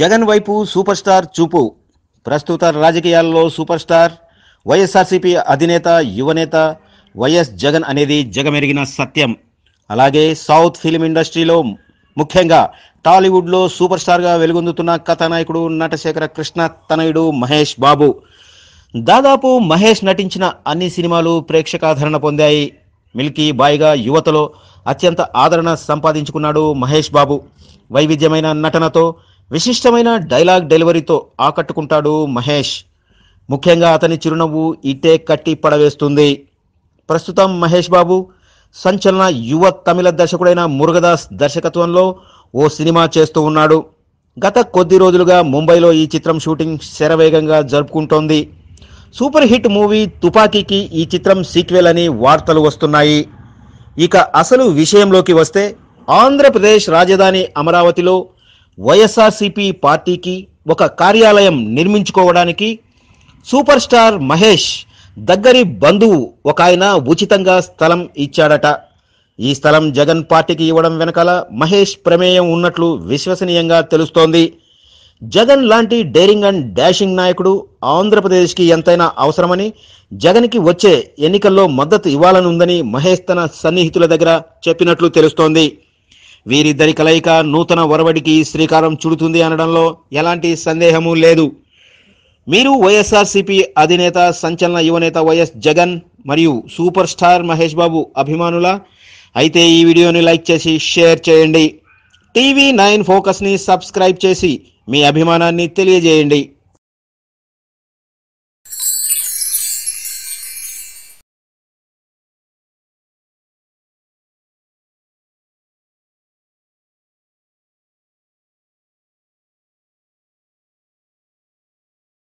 జగన్ వైపు super star చూపు ప్రస్తుత రాజకీయాల్లో సూపర్ స్టార్ వైఎస్ఆర్సీపీ అధినేత యువనేత వైఎస్ జగన్ అనేది జగమెరిగిన సత్యం అలాగే సౌత్ ఫిలిం ఇండస్ట్రీలో ముఖ్యంగా టాలీవుడ్లో సూపర్ స్టార్గా వెలుగొందుతున్న కథానాయకుడు నటశేఖర కృష్ణ తనయుడు మహేష్ బాబు దాదాపు మహేష్ నటించిన అన్ని సినిమాలు ప్రేక్షకాదరణ పొందాయి మిల్కీ బాయ్గా యువతలో అత్యంత ఆదరణ సంపాదించుకున్నాడు మహేష్ బాబు వైవిధ్యమైన నటనతో విశిష్టమైన డైలాగ్ డెలివరీతో ఆకట్టుకుంటాడు మహేష్ ముఖ్యంగా అతని చిరునవ్వు ఇటే కట్టి పడవేస్తుంది ప్రస్తుతం మహేష్ బాబు సంచలన యువ తమిళ దర్శకుడైన మురుగదాస్ దర్శకత్వంలో ఓ సినిమా చేస్తూ ఉన్నాడు గత కొద్ది రోజులుగా ముంబైలో ఈ చిత్రం షూటింగ్ శరవేగంగా జరుపుకుంటోంది సూపర్ హిట్ మూవీ తుపాకీకి ఈ చిత్రం సీక్వెల్ అని వార్తలు వస్తున్నాయి ఇక అసలు విషయంలోకి వస్తే ఆంధ్రప్రదేశ్ రాజధాని అమరావతిలో వైఎస్ఆర్సిపి పార్టీకి ఒక కార్యాలయం నిర్మించుకోవడానికి సూపర్ స్టార్ మహేష్ దగ్గరి బంధువు ఒక ఆయన ఉచితంగా స్థలం ఇచ్చాడట ఈ స్థలం జగన్ పార్టీకి ఇవ్వడం వెనకాల మహేష్ ప్రమేయం ఉన్నట్లు విశ్వసనీయంగా తెలుస్తోంది జగన్ లాంటి డేరింగ్ అండ్ డాషింగ్ నాయకుడు ఆంధ్రప్రదేశ్కి ఎంతైనా అవసరమని జగన్కి వచ్చే ఎన్నికల్లో మద్దతు ఇవ్వాలనుందని మహేష్ తన సన్నిహితుల దగ్గర చెప్పినట్లు తెలుస్తోంది వీరిద్దరి కలయిక నూతన ఒరవడికి శ్రీకారం చుడుతుంది అనడంలో ఎలాంటి సందేహము లేదు మీరు వైఎస్ఆర్సీపీ అధినేత సంచలన యువనేత వైఎస్ జగన్ మరియు సూపర్ స్టార్ మహేష్ బాబు అభిమానుల అయితే ఈ వీడియోని లైక్ చేసి షేర్ చేయండి టీవీ నైన్ ఫోకస్ని సబ్స్క్రైబ్ చేసి మీ అభిమానాన్ని తెలియజేయండి